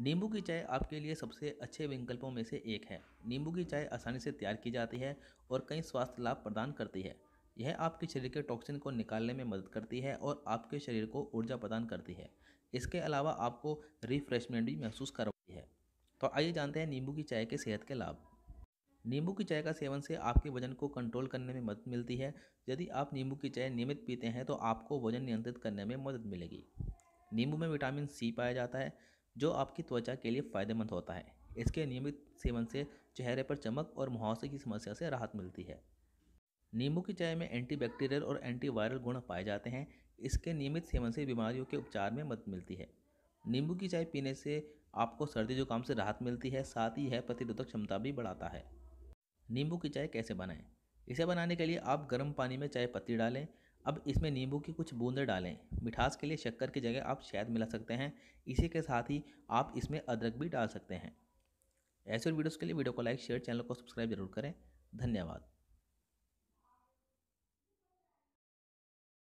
नींबू की चाय आपके लिए सबसे अच्छे विकल्पों में से एक है नींबू की चाय आसानी से तैयार की जाती है और कई स्वास्थ्य लाभ प्रदान करती है यह आपके शरीर के टॉक्सिन को निकालने में मदद करती है और आपके शरीर को ऊर्जा प्रदान करती है इसके अलावा आपको रिफ्रेशमेंट भी महसूस करवाती है तो आइए जानते हैं नींबू की चाय के सेहत के लाभ नींबू की चाय का सेवन से आपके वजन को कंट्रोल करने में मदद मिलती है यदि आप नींबू की चाय नियमित पीते हैं तो आपको वजन नियंत्रित करने में मदद मिलेगी नींबू में विटामिन सी पाया जाता है जो आपकी त्वचा के लिए फ़ायदेमंद होता है इसके नियमित सेवन से चेहरे पर चमक और मुहासे की समस्या से राहत मिलती है नींबू की चाय में एंटीबैक्टीरियल और एंटीवायरल गुण पाए जाते हैं इसके नियमित सेवन से बीमारियों के उपचार में मदद मिलती है नींबू की चाय पीने से आपको सर्दी जुकाम से राहत मिलती है साथ ही यह प्रतिरोधक क्षमता भी बढ़ाता है नींबू की चाय कैसे बनाएं इसे बनाने के लिए आप गर्म पानी में चाय पत्ती डालें अब इसमें नींबू की कुछ बूंदें डालें मिठास के लिए शक्कर की जगह आप शहद मिला सकते हैं इसी के साथ ही आप इसमें अदरक भी डाल सकते हैं ऐसे और वीडियोज़ के लिए वीडियो को लाइक शेयर चैनल को सब्सक्राइब जरूर करें धन्यवाद